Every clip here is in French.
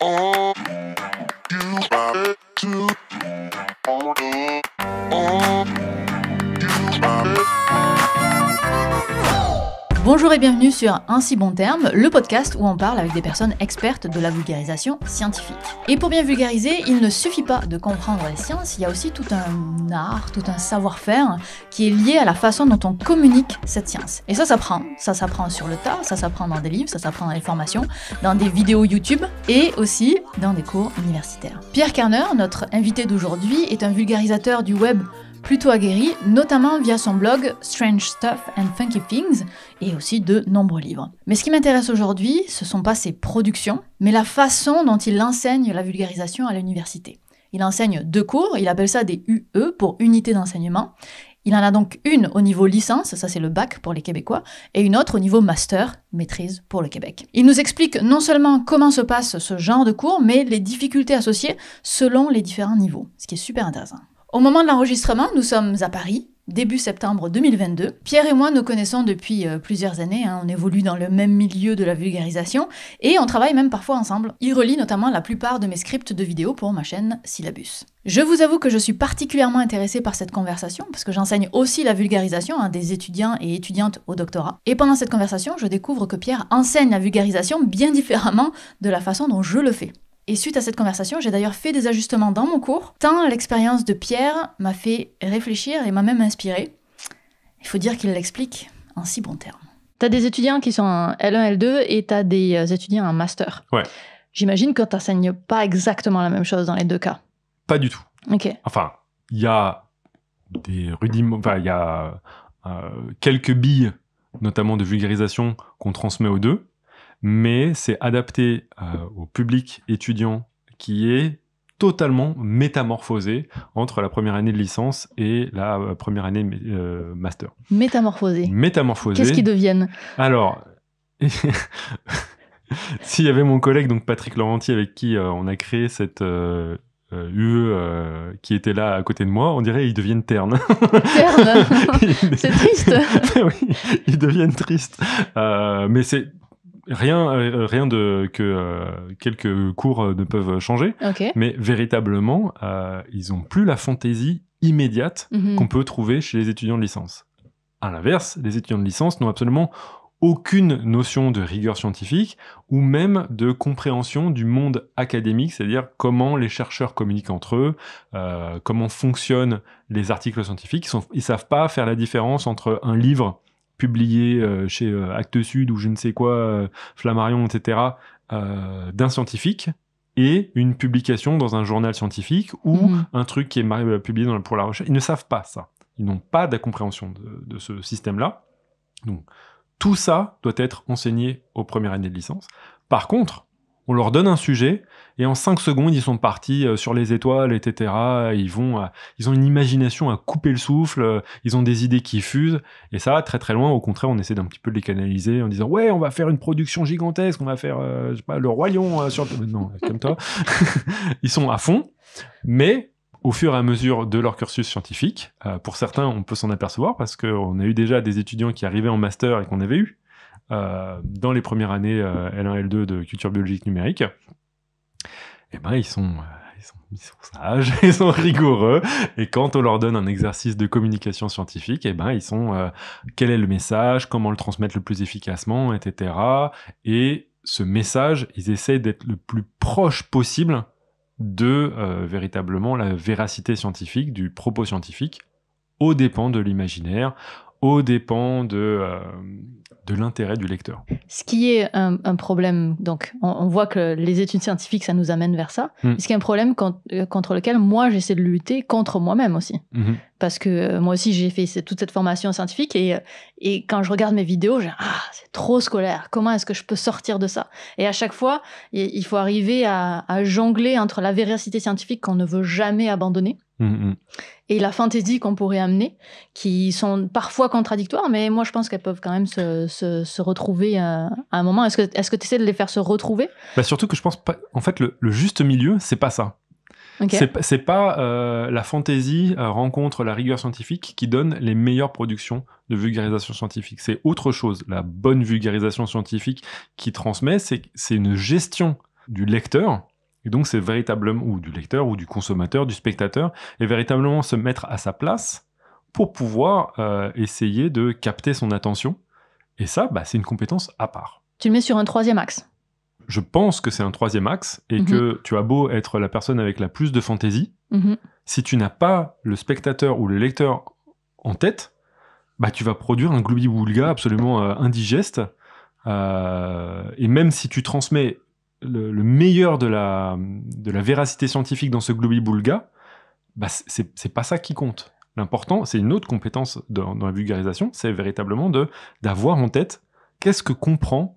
all you have to order. Bonjour et bienvenue sur Ainsi bon terme, le podcast où on parle avec des personnes expertes de la vulgarisation scientifique. Et pour bien vulgariser, il ne suffit pas de comprendre les sciences, il y a aussi tout un art, tout un savoir-faire qui est lié à la façon dont on communique cette science. Et ça s'apprend, ça s'apprend sur le tas, ça s'apprend dans des livres, ça s'apprend dans les formations, dans des vidéos YouTube et aussi dans des cours universitaires. Pierre Kerner, notre invité d'aujourd'hui, est un vulgarisateur du web plutôt aguerri, notamment via son blog Strange Stuff and Funky Things et aussi de nombreux livres. Mais ce qui m'intéresse aujourd'hui, ce sont pas ses productions, mais la façon dont il enseigne la vulgarisation à l'université. Il enseigne deux cours, il appelle ça des UE pour unités d'enseignement. Il en a donc une au niveau licence, ça c'est le bac pour les Québécois, et une autre au niveau master, maîtrise pour le Québec. Il nous explique non seulement comment se passe ce genre de cours, mais les difficultés associées selon les différents niveaux, ce qui est super intéressant. Au moment de l'enregistrement, nous sommes à Paris, début septembre 2022. Pierre et moi nous connaissons depuis euh, plusieurs années, hein, on évolue dans le même milieu de la vulgarisation et on travaille même parfois ensemble. Il relie notamment la plupart de mes scripts de vidéos pour ma chaîne Syllabus. Je vous avoue que je suis particulièrement intéressée par cette conversation parce que j'enseigne aussi la vulgarisation à des étudiants et étudiantes au doctorat. Et pendant cette conversation, je découvre que Pierre enseigne la vulgarisation bien différemment de la façon dont je le fais. Et suite à cette conversation, j'ai d'ailleurs fait des ajustements dans mon cours, tant l'expérience de Pierre m'a fait réfléchir et m'a même inspiré. Il faut dire qu'il l'explique en si bons termes. T'as des étudiants qui sont en L1, L2 et t'as des euh, étudiants en master. Ouais. J'imagine que t'enseignes pas exactement la même chose dans les deux cas. Pas du tout. Ok. Enfin, il y a des rudiments, enfin, il y a euh, quelques billes, notamment de vulgarisation, qu'on transmet aux deux mais c'est adapté euh, au public étudiant qui est totalement métamorphosé entre la première année de licence et la euh, première année euh, master. Métamorphosé. Métamorphosé. Qu'est-ce qu'ils deviennent Alors, s'il y avait mon collègue, donc Patrick Laurenti, avec qui on a créé cette UE qui était là à côté de moi, on dirait ils deviennent ternes. Ternes C'est triste oui, ils deviennent tristes. mais c'est rien, euh, euh, rien de que euh, quelques cours ne peuvent changer, mais véritablement, ils n'ont plus la fantaisie immédiate mhm. qu'on peut trouver chez les étudiants de licence. À l'inverse, les étudiants de licence n'ont absolument aucune notion de rigueur scientifique ou même de compréhension du monde académique, c'est-à-dire comment les chercheurs communiquent entre eux, comment fonctionnent les articles scientifiques. Ils ne savent pas faire la différence entre un livre publié euh, chez euh, Actes Sud ou je ne sais quoi, euh, Flammarion, etc., d'un scientifique et une publication dans un journal scientifique ou mhm. un truc qui est publié pour la recherche. Ils ne savent pas ça. Ils n'ont pas de compréhension de ce système-là. Donc, tout ça doit être enseigné aux premières années de licence. Par contre, on leur donne un sujet et en cinq secondes, ils sont partis euh, sur les étoiles, etc. Ils vont, euh, ils ont une imagination à couper le souffle, euh, ils ont des idées qui fusent. Et ça, très très loin, au contraire, on essaie d'un petit peu de les canaliser en disant Ouais, on va faire une production gigantesque, on va faire, pas, le royaume, Non, comme toi. ils sont à fond, mais au fur et à mesure de leur cursus scientifique, pour certains, on peut s'en apercevoir parce qu'on a eu déjà des étudiants qui arrivaient en master et qu'on avait eu euh, dans les premières années L1, et L2 de culture biologique numérique, et eh ben, euh, ils sont ils sont, sages, ils sont rigoureux. Et quand on leur donne un exercice de communication scientifique, et eh ben, ils sont euh, quel est le message, comment le transmettre le plus efficacement, etc. Et ce message, ils essayent d'être le plus proche possible de véritablement la véracité scientifique, du propos scientifique, au dépens de l'imaginaire, au dépend de, de l'intérêt du lecteur. Ce qui est un, problème, donc on, voit que les études scientifiques, ça nous amène vers ça, hmm. ce qui est un problème euh, contre, lequel moi j'essaie de lutter contre moi-même aussi. Mhm. Parce que euh, moi aussi j'ai fait toute cette formation scientifique euh, et, quand je regarde mes vidéos, j'ai ah, c'est trop scolaire, comment est-ce que je peux sortir de ça Et à chaque fois, il faut arriver à, jongler entre la véracité scientifique qu'on ne veut jamais abandonner. Mhm, mhm et la fantaisie qu'on pourrait amener, qui sont parfois contradictoires, mais moi je pense qu'elles peuvent quand même se, retrouver euh, à, un moment. Est-ce que tu essaies de les faire se retrouver bah Surtout que je pense pas. En fait, le, juste milieu, c'est pas ça. C'est pas euh, la fantaisie euh, rencontre la rigueur scientifique qui donne les meilleures productions de vulgarisation scientifique. C'est autre chose. La bonne vulgarisation scientifique qui transmet, c'est une gestion du lecteur et donc, c'est véritablement, ou du lecteur, ou du consommateur, du spectateur, et véritablement se mettre à sa place pour pouvoir euh, essayer de capter son attention. Et ça, bah, c'est une compétence à part. Tu le mets sur un troisième axe Je pense que c'est un troisième axe, et mhm. que tu as beau être la personne avec la plus de fantaisie, mhm. si tu n'as pas le spectateur ou le lecteur en tête, bah, tu vas produire un gloubi-boulga absolument euh, indigeste. Euh, et même si tu transmets le, meilleur de la, de la véracité scientifique dans ce globi-boulga, bah c'est pas ça qui compte. L'important, c'est une autre compétence dans, la vulgarisation, c'est véritablement d'avoir en tête qu'est-ce que comprend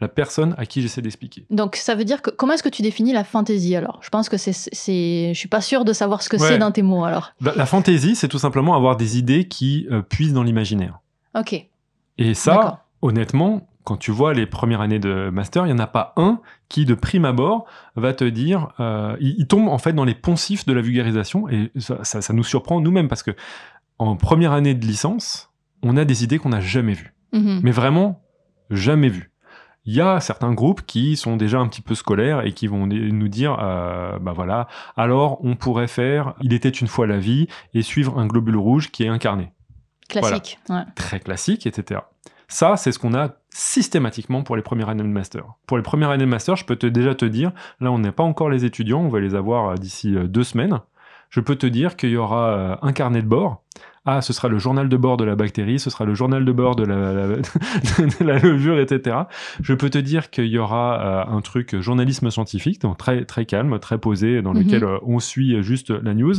la personne à qui j'essaie d'expliquer. Donc ça veut dire que comment est-ce que tu définis la fantaisie alors Je pense que c'est je suis pas sûr de savoir ce que c'est dans tes mots alors. Bah, la, fantaisie, c'est tout simplement avoir des idées qui euh, puisent dans l'imaginaire. OK. Et ça honnêtement, quand tu vois les premières années de master, il n'y en a pas un qui, de prime abord, va te dire. Euh, il, tombe en fait dans les poncifs de la vulgarisation et ça, nous surprend nous-mêmes parce que en première année de licence, on a des idées qu'on n'a jamais vues. Mm-hmm. Mais vraiment, jamais vues. Il y a certains groupes qui sont déjà un petit peu scolaires et qui vont nous dire, ben voilà, alors on pourrait faire Il était une fois la vie et suivre un globule rouge qui est incarné. Classique. Très classique, etc. Ça, c'est ce qu'on a systématiquement pour les premières années de master. Pour les premières années de master, je peux déjà te dire, là, on n'est pas encore les étudiants, on va les avoir euh, d'ici euh, deux semaines. Je peux te dire qu'il y aura euh, un carnet de bord ah, ce sera le journal de bord de la bactérie, ce sera le journal de bord de la, levure, etc. Je peux te dire qu'il y aura euh, un truc journalisme scientifique, donc très, très calme, très posé, dans mhm. lequel euh, on suit juste la news,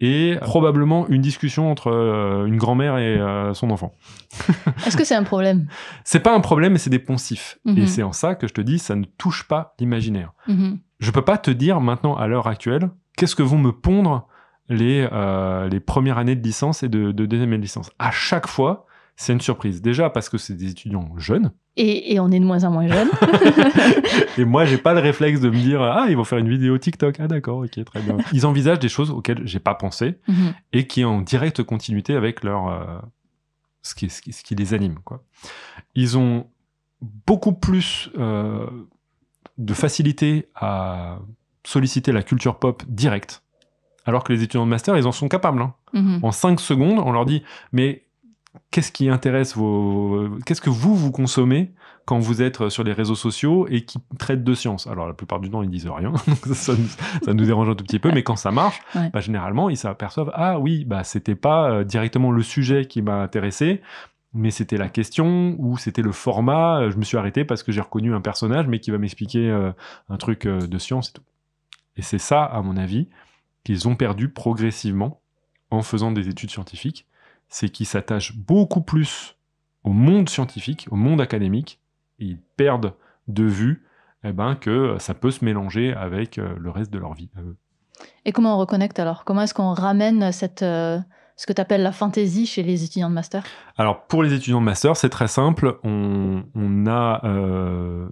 et probablement une discussion entre euh, une grand-mère et son enfant. Est-ce que c'est un problème C'est pas un problème, mais c'est des poncifs. Et mhm. c'est en ça que je te dis, ça ne touche pas l'imaginaire. Mhm. Je peux pas te dire maintenant, à l'heure actuelle, qu'est-ce que vont me pondre les, euh, les premières années de licence et de, deuxième année de licence. À chaque fois, c'est une surprise. Déjà parce que c'est des étudiants jeunes. Et, on est de moins en moins jeunes. et moi, j'ai pas le réflexe de me dire ah ils vont faire une vidéo TikTok. Ah d'accord, ok, très bien. Ils envisagent des choses auxquelles j'ai pas pensé mhm. et qui ont en directe continuité avec leur euh, ce, qui, ce, qui, les anime quoi. Ils ont beaucoup plus euh, de facilité à solliciter la culture pop directe alors que les étudiants de master, ils en sont capables. Hein. Mhm. En 5 secondes, on leur dit Mais qu'est-ce qui intéresse vos. Qu'est-ce que vous, vous consommez quand vous êtes euh, sur les réseaux sociaux et qui traite de science. Alors la plupart du temps ils disent rien, ça, nous, dérange un tout petit peu, mais quand ça marche, bah, généralement ils s'aperçoivent ah oui bah c'était pas euh, directement le sujet qui m'a intéressé, mais c'était la question ou c'était le format. Euh, je me suis arrêté parce que j'ai reconnu un personnage mais qui va m'expliquer un truc de science et tout. Et c'est ça à mon avis qu'ils ont perdu progressivement en faisant des études scientifiques, c'est qu'ils s'attachent beaucoup plus au monde scientifique, au monde académique, et ils perdent de vue eh ben, que ça peut se mélanger avec euh, le reste de leur vie Et comment on reconnecte alors Comment est-ce qu'on ramène cette, euh, ce que tu appelles la fantaisie chez les étudiants de master Alors pour les étudiants de master, c'est très simple. On, a euh,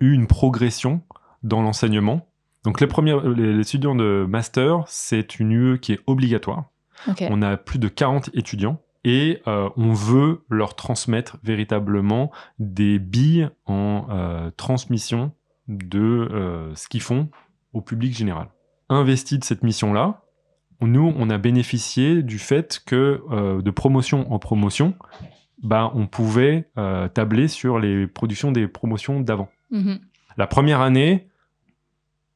eu une progression dans l'enseignement donc les, premiers les, étudiants de master, c'est une UE qui est obligatoire. On a plus de 40 étudiants et euh, on veut leur transmettre véritablement des billes en euh, transmission de euh, ce qu'ils font au public général. Investi de cette mission-là, nous, on a bénéficié du fait que de promotion en promotion, bah, on pouvait tabler sur les productions des promotions d'avant. Mhm. La première année,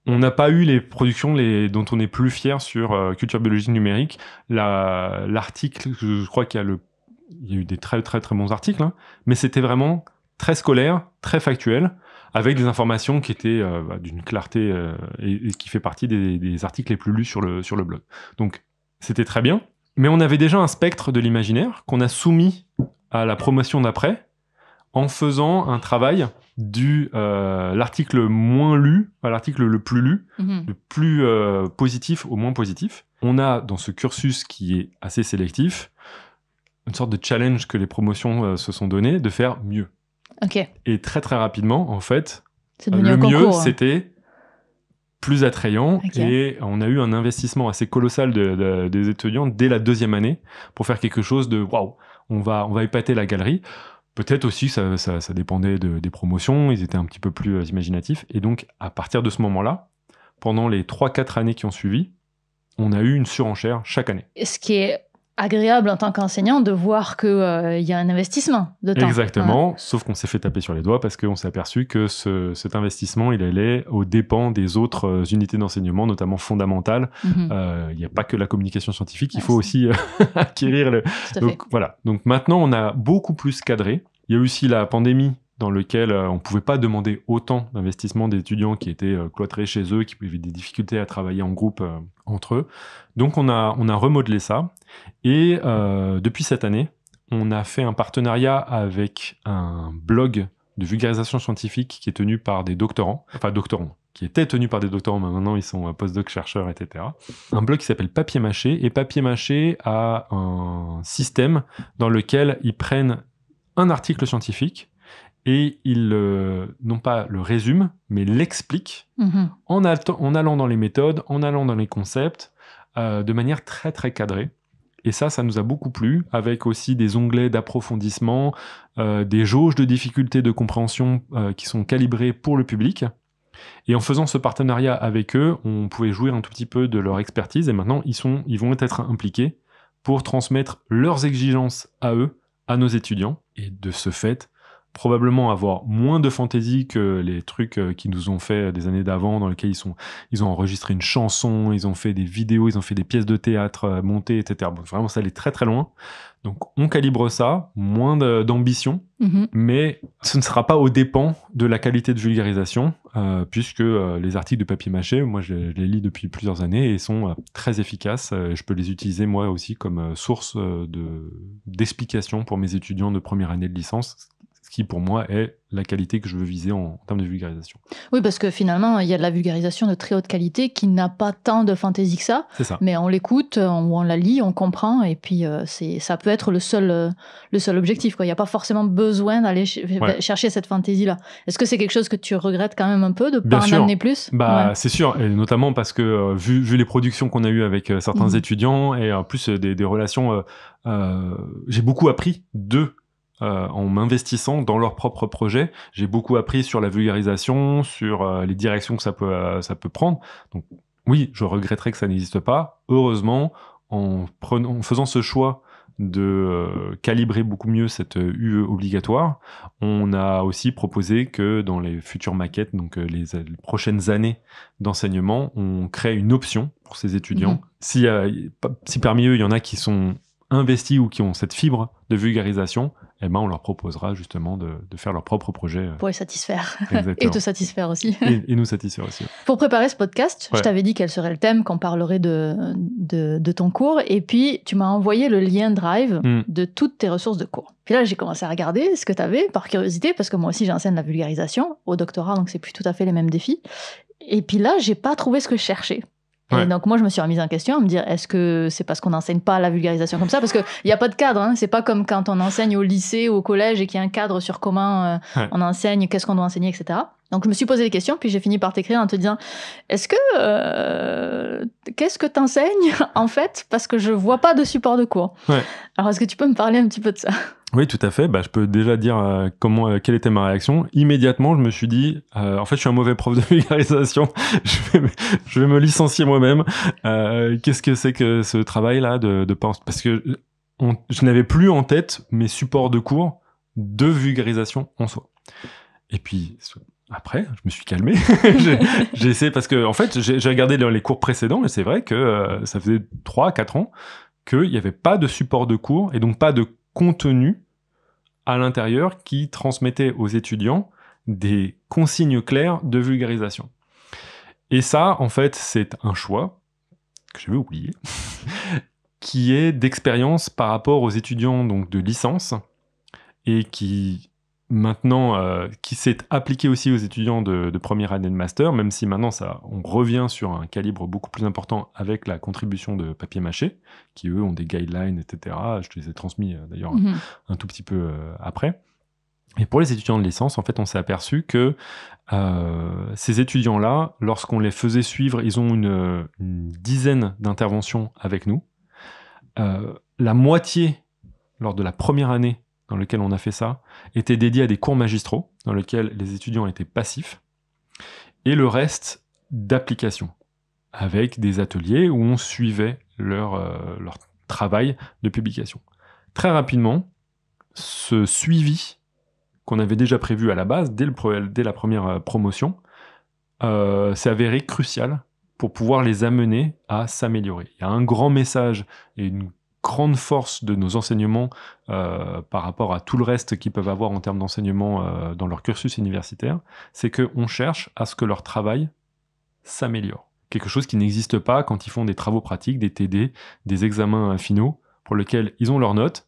on n'a pas eu les productions dont on est plus fier sur euh, culture biologique numérique. L'article, je, crois qu'il y a eu des très très très bons articles, hein. mais c'était vraiment très scolaire, très factuel, avec des informations qui étaient euh, bah, d'une clarté euh, et, qui fait partie des, articles les plus lus sur le sur le blog. Donc c'était très bien, mais on avait déjà un spectre de l'imaginaire qu'on a soumis à la promotion d'après en faisant un travail du euh, l'article moins lu à l'article le plus lu, mhm. le plus euh, positif au moins positif. On a dans ce cursus qui est assez sélectif une sorte de challenge que les promotions euh, se sont donné de faire mieux. Et très très rapidement, en fait, le mieux, c'était plus attrayant et on a eu un investissement assez colossal des étudiants dès la deuxième année pour faire quelque chose de waouh, on va on va épater la galerie. Peut-être aussi, ça, dépendait des promotions, ils étaient un petit peu plus euh, imaginatifs. Et donc, à partir de ce moment-là, pendant les 3-4 années qui ont suivi, on a eu une surenchère chaque année. Ce qui est agréable en tant qu'enseignant de voir qu'il euh, y a un investissement de temps. Exactement, sauf qu'on s'est fait taper sur les doigts parce qu'on s'est aperçu que cet investissement, il allait aux dépens des autres euh, unités d'enseignement, notamment fondamentales. Mhm. Euh, il n'y a pas que la communication scientifique, il ah, faut aussi acquérir le... Donc voilà, donc maintenant on a beaucoup plus cadré. Il y a aussi la pandémie dans lequel euh, on ne pouvait pas demander autant d'investissement des étudiants qui étaient euh, cloîtrés chez eux, qui avaient des difficultés à travailler en groupe euh, entre eux. Donc on a, on a remodelé ça. Et depuis cette année, on a fait un partenariat avec un blog de vulgarisation scientifique qui est tenu par des doctorants, enfin doctorants, qui étaient tenus par des doctorants, mais maintenant ils sont postdocs, chercheurs, etc. Un blog qui s'appelle Papier Mâché, et Papier Mâché a un système dans lequel ils prennent un article scientifique, et il, euh, non pas le résume, mais l'explique mhm. en, allant dans les méthodes, en allant dans les concepts, euh, de manière très très cadrée. Et ça, ça nous a beaucoup plu, avec aussi des onglets d'approfondissement, euh, des jauges de difficultés de compréhension qui sont calibrées pour le public. Et en faisant ce partenariat avec eux, on pouvait jouir un tout petit peu de leur expertise, et maintenant ils, sont, ils vont être impliqués pour transmettre leurs exigences à eux, à nos étudiants, et de ce fait, probablement avoir moins de fantaisie que les trucs euh, qui nous ont fait euh, des années d'avant, dans lesquels ils, sont, ils ont enregistré une chanson, ils ont fait des vidéos, ils ont fait des pièces de théâtre euh, montées, etc. Bon, vraiment, ça allait très très loin. Donc on calibre ça, moins d'ambition, mm-hmm. mais ce ne sera pas au dépens de la qualité de vulgarisation, puisque les articles de papier mâché, moi je, les lis depuis plusieurs années et sont très efficaces. je peux les utiliser moi aussi comme source de d'explication pour mes étudiants de première année de licence, qui pour moi est la qualité que je veux viser en, termes de vulgarisation. Oui, parce que finalement, il y a de la vulgarisation de très haute qualité qui n'a pas tant de fantaisie que ça. Mais on l'écoute, euh, on, la lit, on comprend, et puis euh, c'est ça peut être le seul, euh, le seul objectif. Quoi. Il n'y a pas forcément besoin d'aller chercher cette fantaisie-là. Est-ce que c'est quelque chose que tu regrettes quand même un peu de ne pas en amener plus bah, C'est sûr, et notamment parce que vu, les productions qu'on a eues avec certains mhm. étudiants, et en plus des, des relations... j'ai beaucoup appris de euh, en m'investissant dans leur propre projet. J'ai beaucoup appris sur la vulgarisation, sur euh, les directions que euh, ça peut, prendre. Donc oui, je regretterais que ça n'existe pas. Heureusement, en, faisant ce choix de calibrer beaucoup mieux cette UE obligatoire, on a aussi proposé que dans les futures maquettes, donc les, prochaines années d'enseignement, on crée une option pour ces étudiants. Mhm. si parmi eux, il y en a qui sont investis ou qui ont cette fibre de vulgarisation, emma eh ben, on leur proposera justement de, faire leur propre projet. Euh. Pour les satisfaire. et te satisfaire aussi. Et, nous satisfaire aussi. Pour préparer ce podcast, je t'avais dit quel serait le thème, qu'on parlerait de, ton cours. Et puis, tu m'as envoyé le lien Drive hmm. de toutes tes ressources de cours. Puis là, j'ai commencé à regarder ce que tu avais par curiosité, parce que moi aussi, j'enseigne la vulgarisation au doctorat, donc c'est plus tout à fait les mêmes défis. Et puis là, j'ai pas trouvé ce que je cherchais. Et donc moi je me suis remise en question à me dire est-ce que c'est parce qu'on n'enseigne pas la vulgarisation comme ça parce qu'il n'y a pas de cadre hein. c'est pas comme quand on enseigne au lycée ou au collège et qu'il y a un cadre sur comment euh, on enseigne qu'est-ce qu'on doit enseigner etc donc je me suis posé des questions, puis j'ai fini par t'écrire en te disant est-ce que euh, qu'est-ce que t'enseignes en fait Parce que je vois pas de support de cours. Alors est-ce que tu peux me parler un petit peu de ça Oui, tout à fait. Bah, je peux déjà dire euh, comment, euh, quelle était ma réaction. Immédiatement, je me suis dit en fait, je suis un mauvais prof de vulgarisation. je, vais, me licencier moi-même. qu'est-ce que c'est que ce travail-là de, Parce que je n'avais plus en tête mes supports de cours de vulgarisation en soi. Et puis, après, je me suis calmé. j'ai essayé parce que, en fait, j'ai regardé dans les cours précédents et c'est vrai que euh, ça faisait 3 4 ans qu'il n'y avait pas de support de cours et donc pas de contenu à l'intérieur qui transmettait aux étudiants des consignes claires de vulgarisation. Et ça, en fait, c'est un choix que j'avais oublié, qui est d'expérience par rapport aux étudiants donc de licence et qui maintenant euh, qui s'est appliqué aussi aux étudiants de, première année de master, même si maintenant ça, on revient sur un calibre beaucoup plus important avec la contribution de papier mâché, qui eux ont des guidelines, etc. Je te les ai transmis euh, d'ailleurs mhm. un, tout petit peu euh, après. Et pour les étudiants de licence, en fait, on s'est aperçu que ces étudiants-là, lorsqu'on les faisait suivre, ils ont une dizaine d'interventions avec nous. la moitié, lors de la première année, dans lequel on a fait ça, était dédié à des cours magistraux, dans lesquels les étudiants étaient passifs, et le reste d'applications, avec des ateliers où on suivait leur, euh, leur travail de publication. Très rapidement, ce suivi qu'on avait déjà prévu à la base, dès, dès la première euh, promotion, euh, s'est avéré crucial pour pouvoir les amener à s'améliorer. Il y a un grand message et une grande force de nos enseignements euh, par rapport à tout le reste qu'ils peuvent avoir en termes d'enseignement euh, dans leur cursus universitaire, c'est qu'on cherche à ce que leur travail s'améliore. Quelque chose qui n'existe pas quand ils font des travaux pratiques, des TD, des examens finaux, pour lesquels ils ont leurs notes,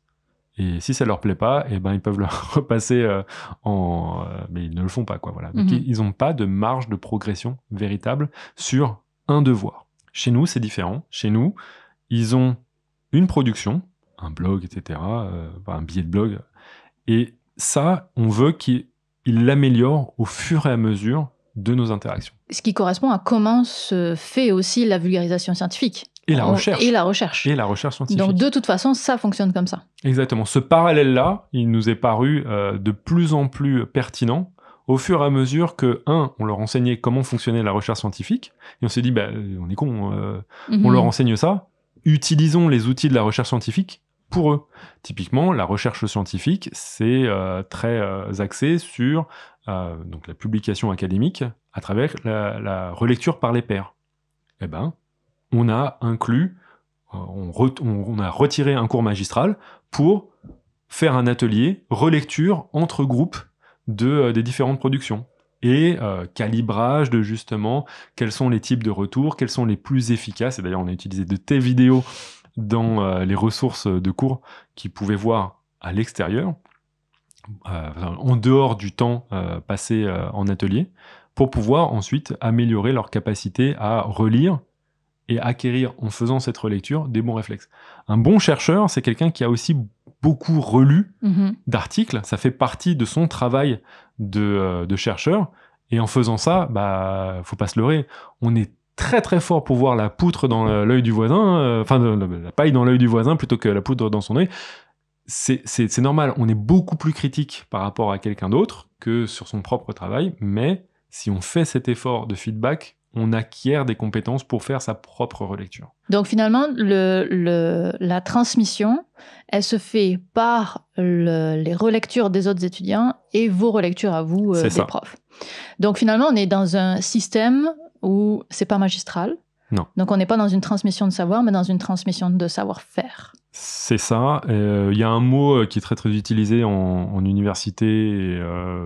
et si ça leur plaît pas, et eh ben ils peuvent le repasser euh, en, mais ils ne le font pas quoi. Voilà. Mhm. ils n'ont pas de marge de progression véritable sur un devoir. Chez nous c'est différent. Chez nous ils ont une production, un blog, etc., euh, un billet de blog. Et ça, on veut qu'il l'améliore au fur et à mesure de nos interactions. Ce qui correspond à comment se fait aussi la vulgarisation scientifique. Et la recherche. Et la recherche. Et la recherche scientifique. Donc de toute façon, ça fonctionne comme ça. Exactement. Ce parallèle-là, il nous est paru euh, de plus en plus pertinent au fur et à mesure que, un, on leur enseignait comment fonctionnait la recherche scientifique, et on s'est dit, bah, on est con, euh, on mhm. leur enseigne ça, utilisons les outils de la recherche scientifique pour eux. Typiquement, la recherche scientifique, c'est euh, très euh, axé sur euh, donc la publication académique à travers la, relecture par les pairs. Eh bien, on a inclus, on, on, a retiré un cours magistral pour faire un atelier relecture entre groupes de, des différentes productions. Euh, calibrage de justement quels sont les types de retours, quels sont les plus efficaces. Et d'ailleurs, on a utilisé de tes vidéos dans euh, les ressources de cours qu'ils pouvaient voir à l'extérieur, euh, en dehors du temps passé en atelier, pour pouvoir ensuite améliorer leur capacité à relire et acquérir en faisant cette relecture des bons réflexes. Un bon chercheur, c'est quelqu'un qui a aussi beaucoup relu mhm. d'articles. Ça fait partie de son travail euh, de, chercheur. Et en faisant ça, bah, faut pas se leurrer. On est très très fort pour voir la poutre dans l'œil du voisin, euh, enfin la paille dans l'œil du voisin plutôt que la poudre dans son œil. C'est normal, on est beaucoup plus critique par rapport à quelqu'un d'autre que sur son propre travail, mais si on fait cet effort de feedback, on acquiert des compétences pour faire sa propre relecture. Donc finalement, la transmission, elle se fait par les relectures des autres étudiants et vos relectures à vous, euh, des profs. Donc finalement, on est dans un système où c'est pas magistral. Non. Donc on n'est pas dans une transmission de savoir, mais dans une transmission de savoir-faire. C'est ça. Euh, il y a un mot euh, qui est très très utilisé en, université et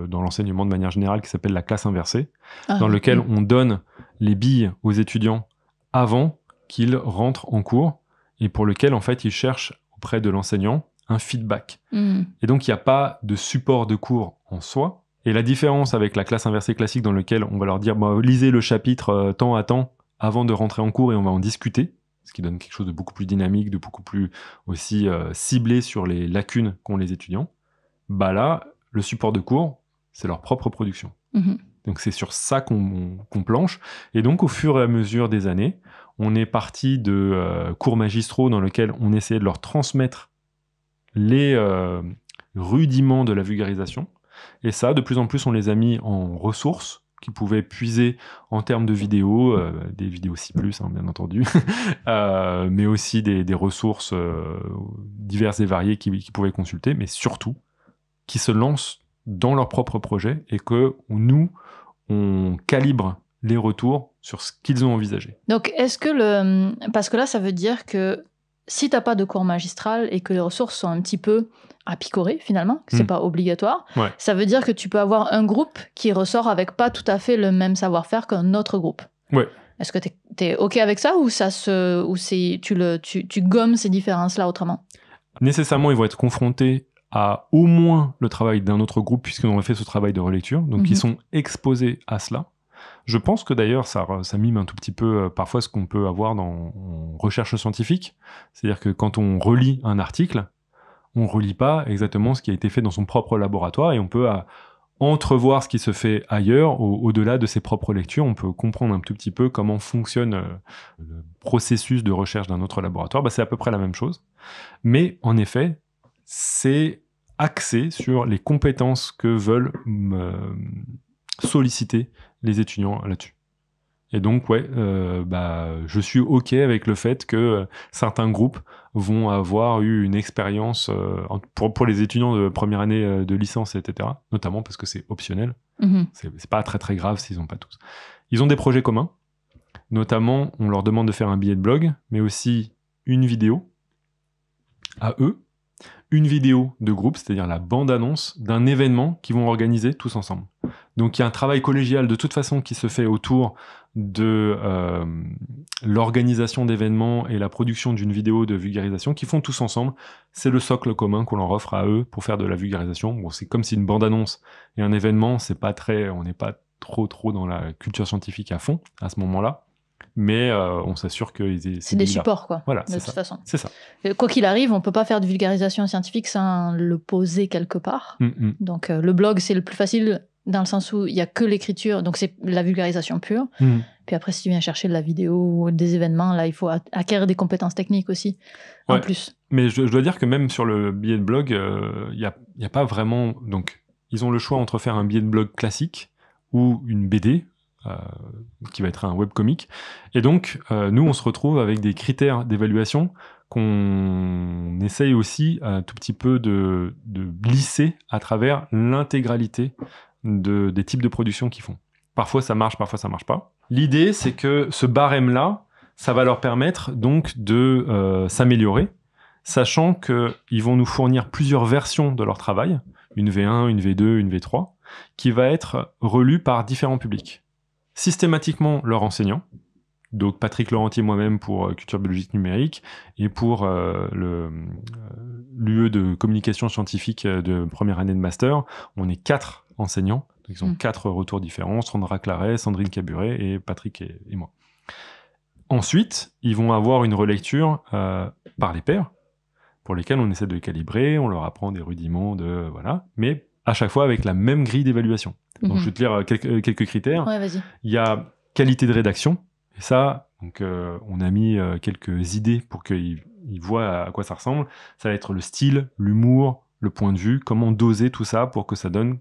dans l'enseignement de manière générale qui s'appelle la classe inversée, ah, dans lequel on donne les billes aux étudiants avant qu'ils rentrent en cours et pour lequel, en fait, ils cherchent auprès de l'enseignant un feedback. Hmm. Et donc, il n'y a pas de support de cours en soi. Et la différence avec la classe inversée classique dans laquelle on va leur dire, bah, lisez le chapitre euh, temps à temps avant de rentrer en cours et on va en discuter, ce qui donne quelque chose de beaucoup plus dynamique, de beaucoup plus aussi euh, ciblé sur les lacunes qu'ont les étudiants. Bah là, le support de cours, c'est leur propre production. Hmm. Donc c'est sur ça qu'on planche. Et donc au fur et à mesure des années, on est parti de euh, cours magistraux dans lesquels on essayait de leur transmettre les euh, rudiments de la vulgarisation. Et ça, de plus en plus, on les a mis en ressources qui pouvaient puiser en termes de vidéos, euh, des vidéos C+, hein, bien entendu, mais aussi des, ressources diverses et variées qu'ils pouvaient consulter, mais surtout qui se lancent dans leur propre projet et que nous, on calibre les retours sur ce qu'ils ont envisagé. Donc, est-ce que le. Parce que là, ça veut dire que si tu n'as pas de cours magistral et que les ressources sont un petit peu à picorer finalement, c'est hmm. pas obligatoire, ça veut dire que tu peux avoir un groupe qui ressort avec pas tout à fait le même savoir-faire qu'un autre groupe. Ouais. Est-ce que tu es, OK avec ça ou, ça se, ou tu, le, tu, tu gommes ces différences-là autrement Nécessairement, ils vont être confrontés à au moins le travail d'un autre groupe, puisqu'on a fait ce travail de relecture. Donc, ils mhm. sont exposés à cela. Je pense que d'ailleurs, ça, ça, mime un tout petit peu euh, parfois ce qu'on peut avoir dans recherche scientifique. C'est-à-dire que quand on relit un article, on ne relit pas exactement ce qui a été fait dans son propre laboratoire et on peut entrevoir ce qui se fait ailleurs, au-delà de ses propres lectures, on peut comprendre un tout petit peu comment fonctionne euh, le processus de recherche d'un autre laboratoire. Bah, c'est à peu près la même chose. Mais en effet, c'est axé sur les compétences que veulent solliciter les étudiants là-dessus. Et donc, ouais, euh, bah, je suis OK avec le fait que euh, certains groupes vont avoir eu une expérience, euh, pour, les étudiants de première année de licence, etc., notamment parce que c'est optionnel. Mm-hmm. C'est pas très très grave s'ils n'ont pas tous. Ils ont des projets communs. Notamment, on leur demande de faire un billet de blog, mais aussi une vidéo à eux une vidéo de groupe, c'est-à-dire la bande-annonce d'un événement qu'ils vont organiser tous ensemble. Donc il y a un travail collégial de toute façon qui se fait autour de euh, l'organisation d'événements et la production d'une vidéo de vulgarisation qu'ils font tous ensemble. C'est le socle commun qu'on leur offre à eux pour faire de la vulgarisation. Bon, c'est comme si une bande-annonce et un événement, c'est pas très, on n'est pas trop trop dans la culture scientifique à fond à ce moment-là mais euh, on s'assure que c'est des supports quoi. Voilà, de toute façon. C'est ça. Euh, quoi qu'il arrive, on peut pas faire de vulgarisation scientifique sans le poser quelque part. Mm, mm. Donc euh, le blog c'est le plus facile dans le sens où il y a que l'écriture, donc c'est la vulgarisation pure. Mm. Puis après, si tu viens chercher de la vidéo ou des événements, là, il faut acquérir des compétences techniques aussi, en plus. Mais je, dois dire que même sur le billet de blog, il n'y a, y a pas vraiment... Donc, ils ont le choix entre faire un billet de blog classique ou une BD, euh, qui va être un webcomic. Et donc, euh, nous, on se retrouve avec des critères d'évaluation qu'on essaye aussi un tout petit peu de, de glisser à travers l'intégralité des types de production qu'ils font. Parfois, ça marche, parfois, ça marche pas. L'idée, c'est que ce barème-là, ça va leur permettre donc de euh, s'améliorer, sachant qu'ils vont nous fournir plusieurs versions de leur travail, une V1, une V2, une V3, qui va être relue par différents publics systématiquement leurs enseignants, donc Patrick Laurentier moi-même pour euh, Culture Biologique Numérique et pour euh, le euh, l'UE de communication scientifique de première année de master, on est quatre enseignants. Donc ils ont hmm. quatre retours différents, Sandra Claret, Sandrine Caburet et Patrick et, moi. Ensuite, ils vont avoir une relecture par les pairs, pour lesquels on essaie de calibrer, on leur apprend des rudiments de... Voilà, mais à chaque fois avec la même grille d'évaluation. Donc, mhm. je vais te lire euh, euh, quelques, critères. Il y a qualité de rédaction. Et ça, donc, euh, on a mis quelques idées pour qu'ils voient à quoi ça ressemble. Ça va être le style, l'humour, le point de vue, comment doser tout ça pour que ça donne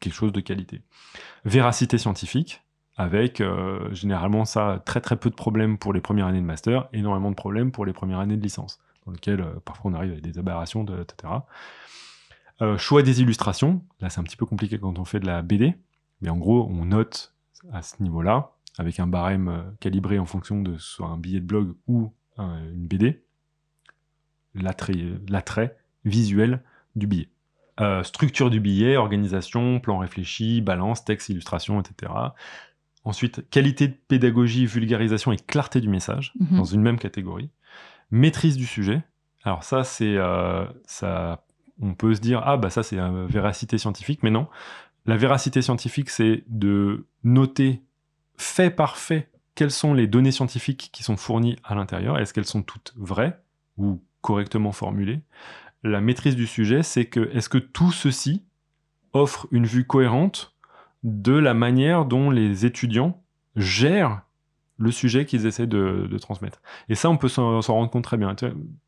quelque chose de qualité. Véracité scientifique, avec généralement ça, très très peu de problèmes pour les premières années de master, énormément de problèmes pour les premières années de licence, dans lesquelles parfois on arrive à des aberrations, de, etc. Euh, choix des illustrations. Là, c'est un petit peu compliqué quand on fait de la BD. Mais en gros, on note à ce niveau-là, avec un barème euh, calibré en fonction de soit un billet de blog ou une BD, l'attrait visuel du billet. Euh, structure du billet, organisation, plan réfléchi, balance, texte, illustration, etc. Ensuite, qualité de pédagogie, vulgarisation et clarté du message, mhm. dans une même catégorie. Maîtrise du sujet. Alors ça, c'est ça on peut se dire ah bah ça c'est la véracité scientifique, mais non. La véracité scientifique, c'est de noter fait par fait quelles sont les données scientifiques qui sont fournies à l'intérieur. Est-ce qu'elles sont toutes vraies ou correctement formulées La maîtrise du sujet, c'est que est-ce que tout ceci offre une vue cohérente de la manière dont les étudiants gèrent le sujet qu'ils essaient de, transmettre. Et ça, on peut s'en rendre compte très bien.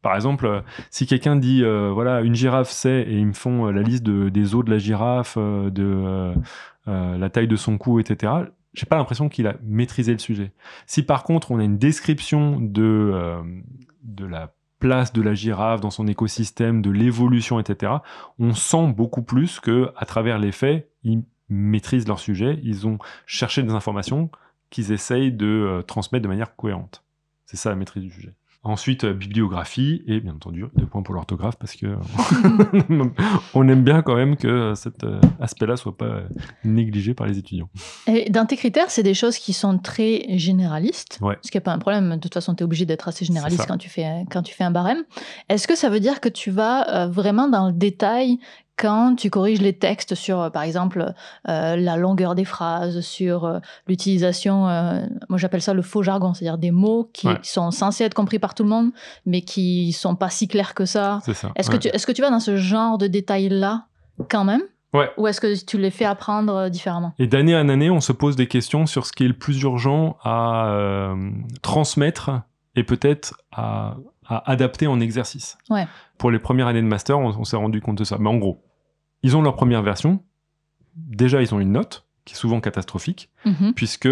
Par exemple, si quelqu'un dit, euh, voilà, une girafe, c'est, et ils me font euh, la liste des os de la girafe, euh, de la taille de son cou, etc., j'ai pas l'impression qu'il a maîtrisé le sujet. Si par contre, on a une description de, de la place de la girafe dans son écosystème, de l'évolution, etc., on sent beaucoup plus que à travers les faits, ils maîtrisent leur sujet, ils ont cherché des informations, qu'ils essayent de euh, transmettre de manière cohérente. C'est ça la maîtrise du sujet. Ensuite, euh, bibliographie et bien entendu deux points pour l'orthographe parce que on aime bien quand même que euh, cet aspect-là soit pas négligé par les étudiants. Et dans tes critères, c'est des choses qui sont très généralistes, ce qui n'est pas un problème. De toute façon, tu es obligé d'être assez généraliste quand tu fais quand tu fais un barème. Est-ce que ça veut dire que tu vas vraiment dans le détail quand tu corriges les textes sur, euh, par exemple, euh, la longueur des phrases, sur euh, l'utilisation, moi j'appelle ça le faux jargon, c'est-à-dire des mots qui sont censés être compris par tout le monde, mais qui sont pas si clairs que ça. Est-ce que tu, que, ce que, tu vas dans ce genre de détails-là quand même ouais. Ou est-ce que tu les fais apprendre différemment Et d'année en année, on se pose des questions sur ce qui est le plus urgent à transmettre et peut-être à adapter en exercice. Ouais. Pour les premières années de master, on s'est rendu compte de ça. Mais en gros, ils ont leur première version. Déjà, ils ont une note qui est souvent catastrophique, mhm. puisque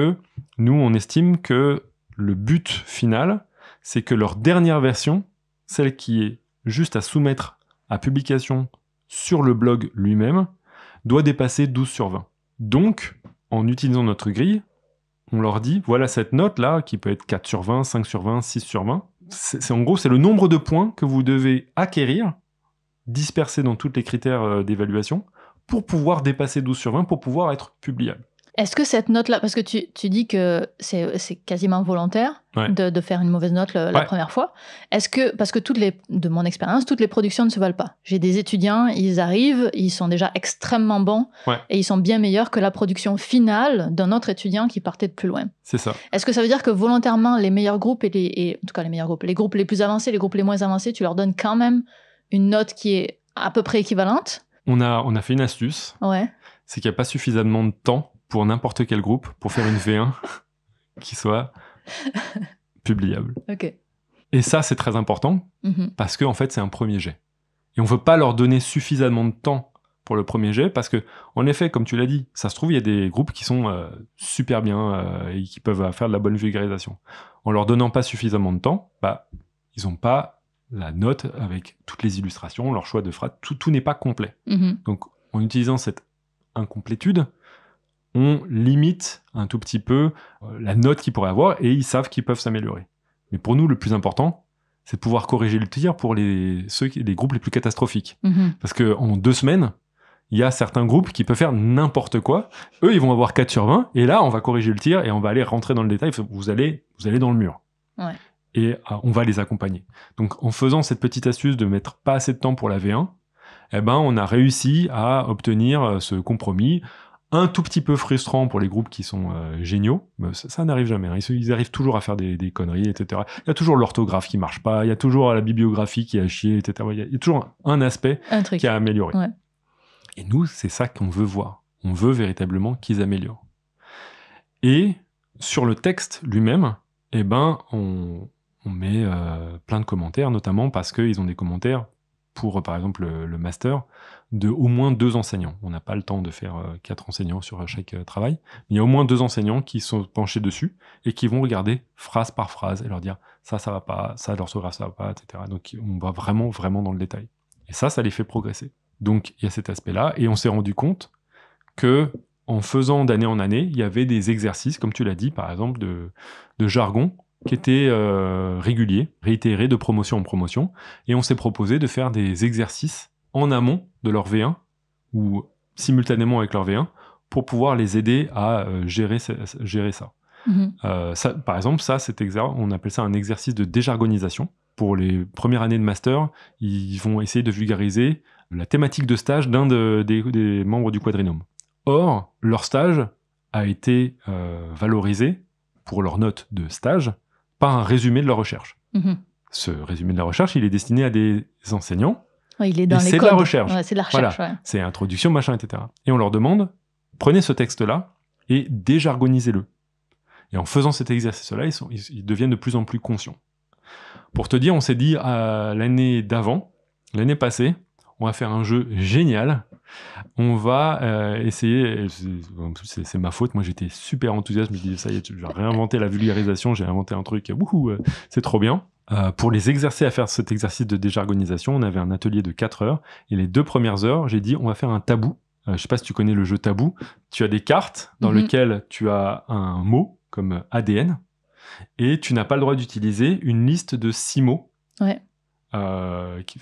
nous, on estime que le but final, c'est que leur dernière version, celle qui est juste à soumettre à publication sur le blog lui-même, doit dépasser 12 sur 20. Donc, en utilisant notre grille, on leur dit, voilà cette note-là, qui peut être 4 sur 20, 5 sur 20, 6 sur 20. C'est, en gros, c'est le nombre de points que vous devez acquérir dispersé dans tous les critères euh, d'évaluation pour pouvoir dépasser 12 sur 20, pour pouvoir être publiable. Est-ce que cette note-là, parce que tu, tu dis que c'est quasiment volontaire de, de, faire une mauvaise note la première fois, est-ce que, parce que toutes les, de mon expérience, toutes les productions ne se valent pas. J'ai des étudiants, ils arrivent, ils sont déjà extrêmement bons et ils sont bien meilleurs que la production finale d'un autre étudiant qui partait de plus loin. C'est ça. Est-ce que ça veut dire que volontairement, les meilleurs groupes, et, les, et, en tout cas les meilleurs groupes, les groupes les plus avancés, les groupes les moins avancés, tu leur donnes quand même une note qui est à peu près équivalente. On a, on a fait une astuce. C'est qu'il n'y a pas suffisamment de temps pour n'importe quel groupe pour faire une V1 qui soit publiable. Et ça, c'est très important mm-hmm. parce que en fait, c'est un premier jet. Et on ne veut pas leur donner suffisamment de temps pour le premier jet parce que, en effet, comme tu l'as dit, ça se trouve, il y a des groupes qui sont euh, super bien euh, et qui peuvent faire de la bonne vulgarisation. En leur donnant pas suffisamment de temps, bah, ils n'ont pas la note avec toutes les illustrations, leur choix de phrase, tout, tout n'est pas complet. Mm-hmm. Donc en utilisant cette incomplétude, on limite un tout petit peu euh, la note qu'ils pourraient avoir et ils savent qu'ils peuvent s'améliorer. Mais pour nous, le plus important, c'est de pouvoir corriger le tir pour les, ceux, les groupes les plus catastrophiques. Mm-hmm. parce Parce qu'en deux semaines, il y a certains groupes qui peuvent faire n'importe quoi. Eux, ils vont avoir 4 sur 20. Et là, on va corriger le tir et on va aller rentrer dans le détail. Vous allez, vous allez dans le mur. Ouais et euh, on va les accompagner. Donc en faisant cette petite astuce de mettre pas assez de temps pour la V1, eh ben on a réussi à obtenir euh, ce compromis un tout petit peu frustrant pour les groupes qui sont euh, géniaux. Mais ça, n'arrive jamais. Hein. Ils, arrivent toujours à faire des, conneries, etc. Il y a toujours l'orthographe qui marche pas. Il y a toujours la bibliographie qui a chié, etc. Il y a, toujours un aspect qui a amélioré. Et nous, c'est ça qu'on veut voir. On veut véritablement qu'ils améliorent. Et sur le texte lui-même, eh ben, on, on met euh, plein de commentaires, notamment parce qu'ils ont des commentaires pour, par exemple, le, master, de au moins deux enseignants. On n'a pas le temps de faire euh, quatre enseignants sur euh, chaque travail. Mais il y a au moins deux enseignants qui sont penchés dessus et qui vont regarder phrase par phrase et leur dire ça, ça va pas, ça, l'orthographe, ça va pas, etc. Donc on va vraiment, vraiment dans le détail. Et ça, ça les fait progresser. Donc il y a cet aspect-là. Et on s'est rendu compte que en faisant d'année en année, il y avait des exercices, comme tu l'as dit, par exemple, de jargon qui était réguliers, euh, régulier, réitéré de promotion en promotion, et on s'est proposé de faire des exercices en amont de leur V1 ou simultanément avec leur V1 pour pouvoir les aider à euh, gérer, gérer ça. Mhm. Euh, ça. Par exemple, ça, on appelle ça un exercice de déjargonisation. Pour les premières années de master, ils vont essayer de vulgariser la thématique de stage d'un des, membres du quadrinome. Or, leur stage a été valorisé pour leur note de stage un résumé de leur recherche. Mhm. Ce résumé de la recherche, il est destiné à des enseignants. il C'est de la recherche. c'est de la recherche. C'est introduction, machin, etc. Et on leur demande prenez ce texte-là et déjargonisez-le. Et en faisant cet exercice-là, ils, deviennent de plus en plus conscients. Pour te dire, on s'est dit l'année d'avant, l'année passée, on va faire un jeu génial. On va euh, essayer. C'est ma faute. Moi, j'étais super enthousiaste. Je me ça y est, j'ai réinventé la vulgarisation. J'ai inventé un truc. Euh, c'est trop bien. Euh, pour les exercer à faire cet exercice de déjargonisation, on avait un atelier de 4 heures. Et les deux premières heures, j'ai dit, on va faire un tabou. je ne sais pas si tu connais le jeu tabou. Tu as des cartes dans lequel mhm. lesquelles tu as un mot comme ADN et tu n'as pas le droit d'utiliser une liste de six mots. Ouais.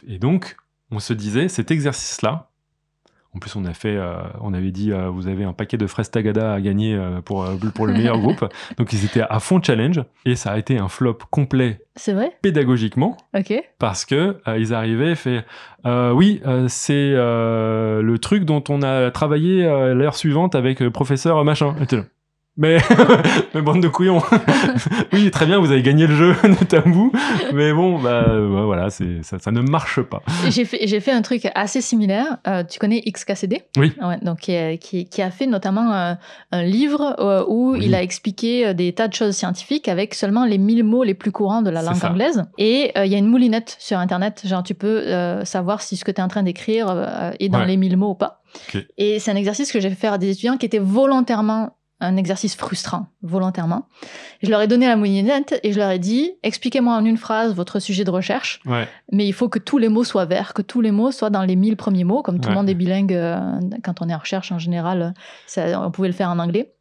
et donc, on se disait, cet exercice-là, en plus, on a fait, euh, on avait dit, euh, vous avez un paquet de fraises Tagada à gagner euh, pour, pour le meilleur groupe. Donc, ils étaient à fond challenge et ça a été un flop complet. C'est vrai. Pédagogiquement. Ok. Parce que ils arrivaient, fait, oui, c'est le truc dont on a travaillé l'heure suivante avec professeur machin. Mais, mais bande de couillons. oui, très bien, vous avez gagné le jeu de vous Mais bon, bah, voilà, c'est, ça, ça, ne marche pas. J'ai fait, j'ai fait un truc assez similaire. Euh, tu connais XKCD Oui. Ah ouais, donc, qui, qui, a fait notamment un, livre euh, où il a expliqué euh, des tas de choses scientifiques avec seulement les 1000 mots les plus courants de la langue anglaise. Et il y a une moulinette sur Internet. Genre, tu peux savoir si ce que tu es en train d'écrire est dans les 1000 mots ou pas. Et c'est un exercice que j'ai fait faire à des étudiants qui étaient volontairement un exercice frustrant, volontairement. Je leur ai donné la moulinette et je leur ai dit expliquez-moi en une phrase votre sujet de recherche, mais il faut que tous les mots soient verts, que tous les mots soient dans les mille premiers mots, comme tout le monde est bilingue euh, quand on est en recherche en général, on pouvait le faire en anglais.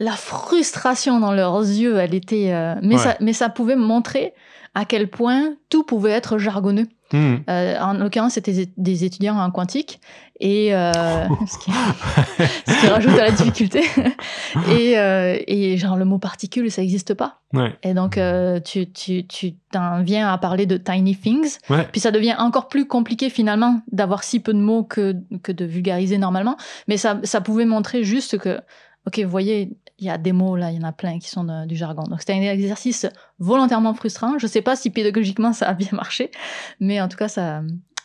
La frustration dans leurs yeux, elle était. Euh, mais, ça, mais ça pouvait montrer à quel point tout pouvait être jargonneux. Hmm. Euh, en l'occurrence, c'était des étudiants en quantique, et euh, oh. ce, qui, rajoute à la difficulté. Euh, et, genre le mot particule, ça n'existe pas. Et donc tu t'en viens à parler de tiny things. Puis ça devient encore plus compliqué finalement d'avoir si peu de mots que de vulgariser normalement. Mais ça ça pouvait montrer juste que ok, vous voyez, il y a des mots là, il y en a plein qui sont du jargon. Donc c'était un exercice volontairement frustrant. Je ne sais pas si pédagogiquement ça a bien marché, mais en tout cas ça,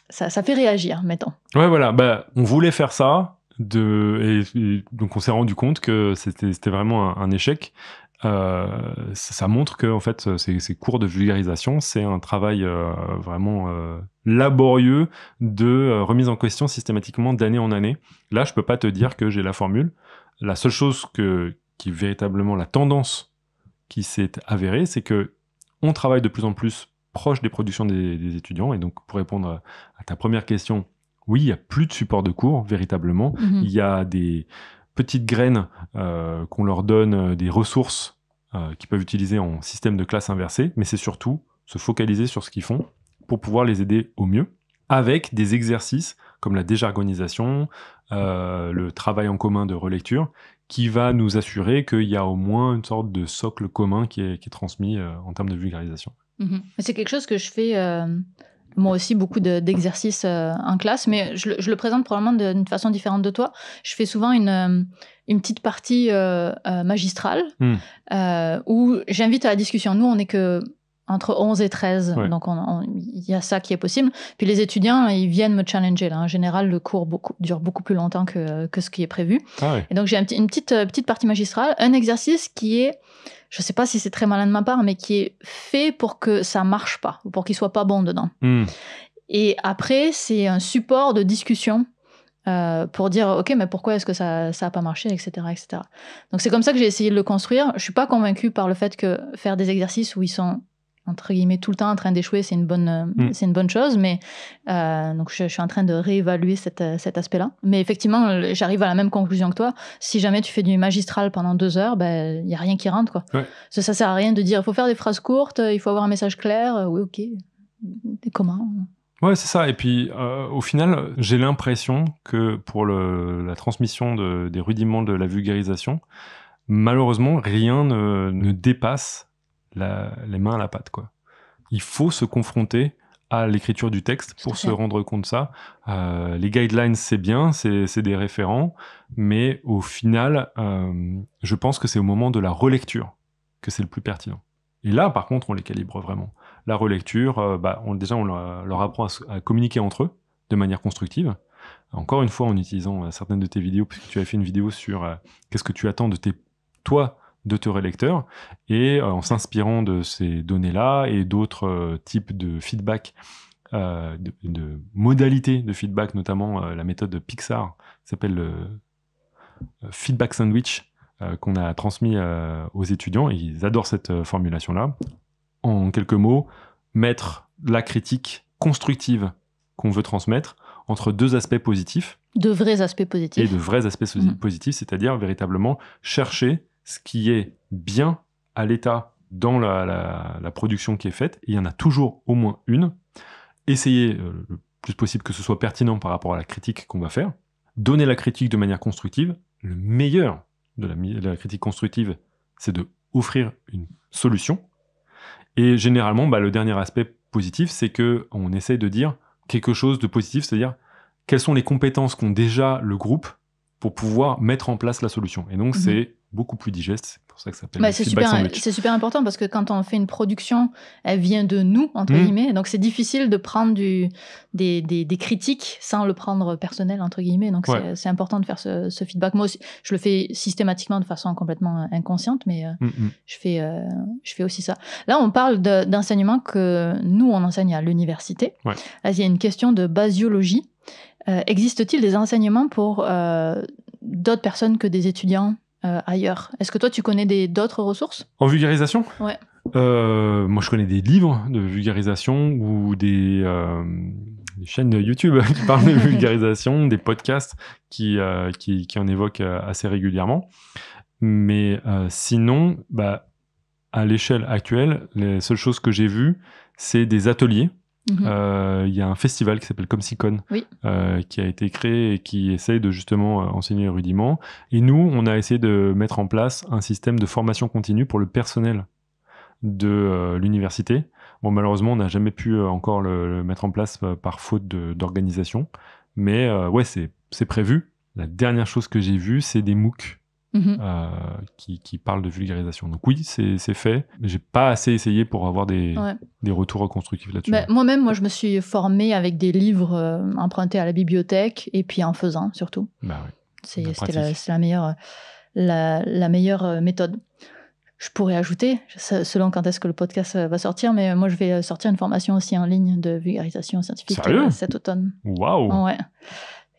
ça, fait réagir, mettons. Ouais, voilà. ben on voulait faire ça, de, et, donc on s'est rendu compte que c'était vraiment un, échec. Euh, ça, montre que en fait ces, cours de vulgarisation c'est un travail euh, vraiment euh, laborieux de remise en question systématiquement d'année en année là je peux pas te dire que j'ai la formule la seule chose que qui est véritablement la tendance qui s'est avérée, c'est que on travaille de plus en plus proche des productions des, étudiants. Et donc, pour répondre à, ta première question, oui, il n'y a plus de support de cours, véritablement. Mm-hmm. Il y a des petites graines euh, qu'on leur donne, euh, des ressources euh, qu'ils peuvent utiliser en système de classe inversée, mais c'est surtout se focaliser sur ce qu'ils font pour pouvoir les aider au mieux, avec des exercices comme la déjargonisation, le travail en commun de relecture, qui va nous assurer qu'il y a au moins une sorte de socle commun qui est, transmis euh, en termes de vulgarisation. Mhm. C'est quelque chose que je fais euh, moi aussi beaucoup d'exercices euh, en classe, mais je, le présente probablement d'une façon différente de toi. Je fais souvent une, une petite partie magistrale hmm. où j'invite à la discussion. Nous, on est que entre 11 et 13. Donc, il y a ça qui est possible. Puis les étudiants, hein, ils viennent me challenger. Là. En général, le cours dure beaucoup plus longtemps que, ce qui est prévu. Ah et donc, j'ai une petite, euh, petite partie magistrale, un exercice qui est, je ne sais pas si c'est très malin de ma part, mais qui est fait pour que ça marche pas, pour qu'il soit pas bon dedans. Hmm. Et après, c'est un support de discussion euh, pour dire ok mais pourquoi est-ce que ça n'a pas marché etc etc donc c'est comme ça que j'ai essayé de le construire je ne suis pas convaincue par le fait que faire des exercices où ils sont entre guillemets tout le temps en train d'échouer, c'est une bonne, euh, mm. c'est une bonne chose. Mais euh, donc je, suis en train de réévaluer euh, cet aspect-là. Mais effectivement, j'arrive à la même conclusion que toi. Si jamais tu fais du magistral pendant deux heures, ben, il y a rien qui rentre quoi. Ça, ça sert à rien de dire, il faut faire des phrases courtes, il faut avoir un message clair. Oui, ok. Et comment Ouais, c'est ça. Et puis, au final, j'ai l'impression que pour le, la transmission des rudiments de la vulgarisation, malheureusement, rien ne, ne dépasse les mains à la pâte. Quoi. Il faut se confronter à l'écriture du texte pour se rendre compte de ça. Euh, les guidelines, c'est bien, c'est des référents, mais au final, euh, je pense que c'est au moment de la relecture que c'est le plus pertinent. Et là, par contre, on les calibre vraiment. La relecture, euh, bah, déjà, on leur apprend à, communiquer entre eux de manière constructive. Encore une fois, en utilisant certaines de tes vidéos, puisque tu as fait une vidéo sur qu'est-ce que tu attends de tes, toi, de te lecteur, et euh, en s'inspirant de ces données-là et d'autres euh, types de feedback euh, de, modalités de feedback, notamment la méthode de Pixar, s'appelle le feedback sandwich, qu'on a transmis aux étudiants. Et ils adorent cette formulation-là. En quelques mots, mettre la critique constructive qu'on veut transmettre entre deux aspects positifs. De vrais aspects positifs. Et de vrais aspects mmh. positifs, c'est-à-dire véritablement chercher ce qui est bien à l'état dans la, production qui est faite, et il y en a toujours au moins une. Essayez euh, le plus possible que ce soit pertinent par rapport à la critique qu'on va faire. Donnez la critique de manière constructive. Le meilleur de la, la critique constructive, c'est de offrir une solution. Et généralement, bah, le dernier aspect positif, c'est que on essaye de dire quelque chose de positif, c'est-à-dire quelles sont les compétences qu'ont déjà le groupe pour pouvoir mettre en place la solution. Et donc, mmh. c'est beaucoup plus digeste. C'est pour ça que ça s'appelle bah, c'est super, C'est super important parce que quand on fait une production, elle vient de nous, entre mm. guillemets. Donc c'est difficile de prendre du, des, critiques sans le prendre personnel, entre guillemets. Donc c'est important de faire ce, feedback. Moi aussi, je le fais systématiquement de façon complètement euh, inconsciente, mais euh, mm, mm. je, fais, euh, je fais aussi ça. Là, on parle d'enseignement que nous, on enseigne à l'université. Là, il y a une question de basiologie. Existe-t-il des enseignements pour d'autres personnes que des étudiants euh, ailleurs. Est-ce que toi, tu connais d'autres ressources En vulgarisation Ouais. Euh, moi, je connais des livres de vulgarisation ou des, euh, chaînes YouTube qui parlent de vulgarisation, des podcasts qui, qui, en évoquent assez régulièrement. Mais sinon, bah, à l'échelle actuelle, les seules choses que j'ai vues, c'est des ateliers Mhm. Euh, il y a un festival qui s'appelle Comsicon euh, qui a été créé et qui essaye de justement euh, enseigner rudiment Et nous, on a essayé de mettre en place un système de formation continue pour le personnel de l'université. Bon, malheureusement, on n'a jamais pu encore le, mettre en place par faute d'organisation. Mais ouais, c'est prévu. La dernière chose que j'ai vue, c'est des MOOC Mhm. Euh, qui, parle de vulgarisation. Donc oui, c'est fait, mais j'ai pas assez essayé pour avoir des, des retours constructifs là-dessus. Bah, moi-même, moi, je me suis formée avec des livres euh, empruntés à la bibliothèque et puis en faisant surtout. Bah, C'était la, meilleure, la, meilleure euh, méthode. Je pourrais ajouter, selon quand est-ce que le podcast va sortir, mais moi je vais sortir une formation aussi en ligne de vulgarisation scientifique cet automne. Waouh! Ouais.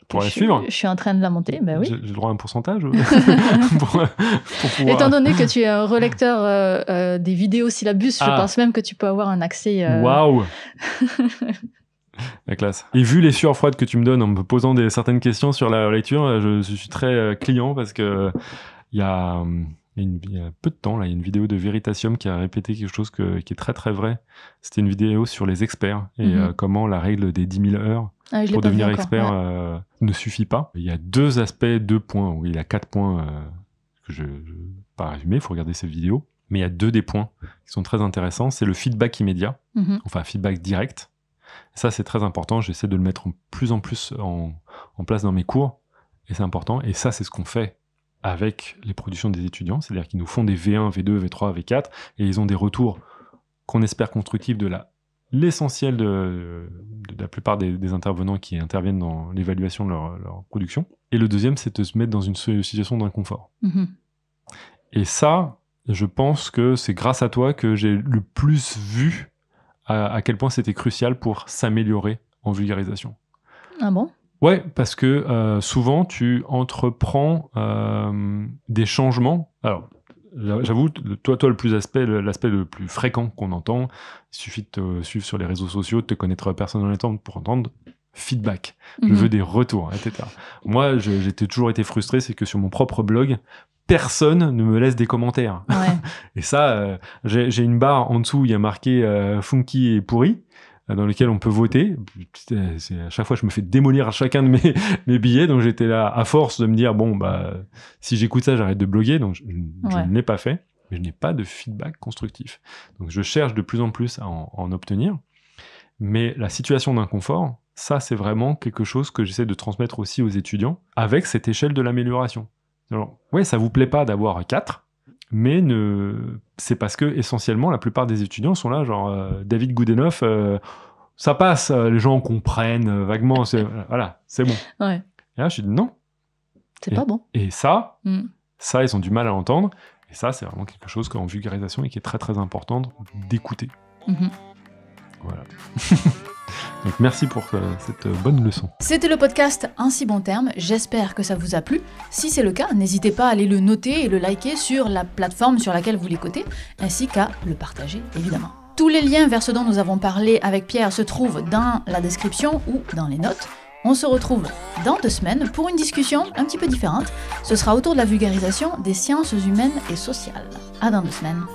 Pour la suivre Je suis en train de la monter, ben oui. J'ai le droit à un pourcentage euh, pour, Étant donné que tu es un relecteur euh, euh, des vidéos syllabus, je ah. pense même que tu peux avoir un accès... Waouh La classe. Et vu les sueurs froides que tu me donnes en me posant des, certaines questions sur la lecture, je, je suis très client parce que il y a... Hum, il y, a une, peu de temps, là, il y a une vidéo de Veritasium qui a répété quelque chose qui est très très vrai. C'était une vidéo sur les experts et mhm. euh, comment la règle des 10 000 heures ah, pour devenir expert euh, ne suffit pas. Il y a deux aspects, deux points, il y a quatre points euh, que je ne pas résumer, il faut regarder cette vidéo. Mais il y a deux des points qui sont très intéressants. C'est le feedback immédiat, mhm. enfin feedback direct. Ça, c'est très important. J'essaie de le mettre en plus en plus en place dans mes cours. Et c'est important. Et ça, c'est ce qu'on fait avec les productions des étudiants, c'est-à-dire qu'ils nous font des V1, V2, V3, V4, et ils ont des retours qu'on espère constructifs de l'essentiel de, la plupart des, intervenants qui interviennent dans l'évaluation de leur, production. Et le deuxième, c'est de se mettre dans une situation d'inconfort. Mm-hmm. Et ça, je pense que c'est grâce à toi que j'ai le plus vu à, à quel point c'était crucial pour s'améliorer en vulgarisation. Ah bon Ouais, parce que euh, souvent tu entreprends euh, des changements. Alors, j'avoue, toi, toi, le plus aspect, l'aspect le plus fréquent qu'on entend, il suffit de te suivre sur les réseaux sociaux, de te connaître personne dans temps pour entendre feedback. Je mhm. veux des retours, etc. Moi, j'ai toujours été frustré, c'est que sur mon propre blog, personne ne me laisse des commentaires. Ouais. et ça, euh, j'ai une barre en dessous, il y a marqué euh, funky et pourri dans lequel on peut voter. à chaque fois, je me fais démolir à chacun de mes, mes billets. Donc, j'étais là à force de me dire, bon, bah, si j'écoute ça, j'arrête de bloguer. Donc, je, n'ai ne l'ai pas fait. Mais je n'ai pas de feedback constructif. Donc, je cherche de plus en plus à en, obtenir. Mais la situation d'inconfort, ça, c'est vraiment quelque chose que j'essaie de transmettre aussi aux étudiants avec cette échelle de l'amélioration. Alors, ouais, ça vous plaît pas d'avoir quatre mais ne... c'est parce que essentiellement la plupart des étudiants sont là, genre euh, David Goodenough, ça passe, euh, les gens comprennent euh, vaguement, voilà, c'est bon. Et là, je dis non. C'est pas bon. Et ça, mm. ça, ils ont du mal à entendre. Et ça, c'est vraiment quelque chose qu'en vulgarisation et qui est très très important d'écouter. Mm-hmm. Voilà. Donc merci pour euh, cette euh, bonne leçon. C'était le podcast En si bon terme, j'espère que ça vous a plu. Si c'est le cas, n'hésitez pas à aller le noter et le liker sur la plateforme sur laquelle vous l'écoutez, ainsi qu'à le partager évidemment. Tous les liens vers ce dont nous avons parlé avec Pierre se trouvent dans la description ou dans les notes. On se retrouve dans deux semaines pour une discussion un petit peu différente. Ce sera autour de la vulgarisation des sciences humaines et sociales. À dans deux semaines.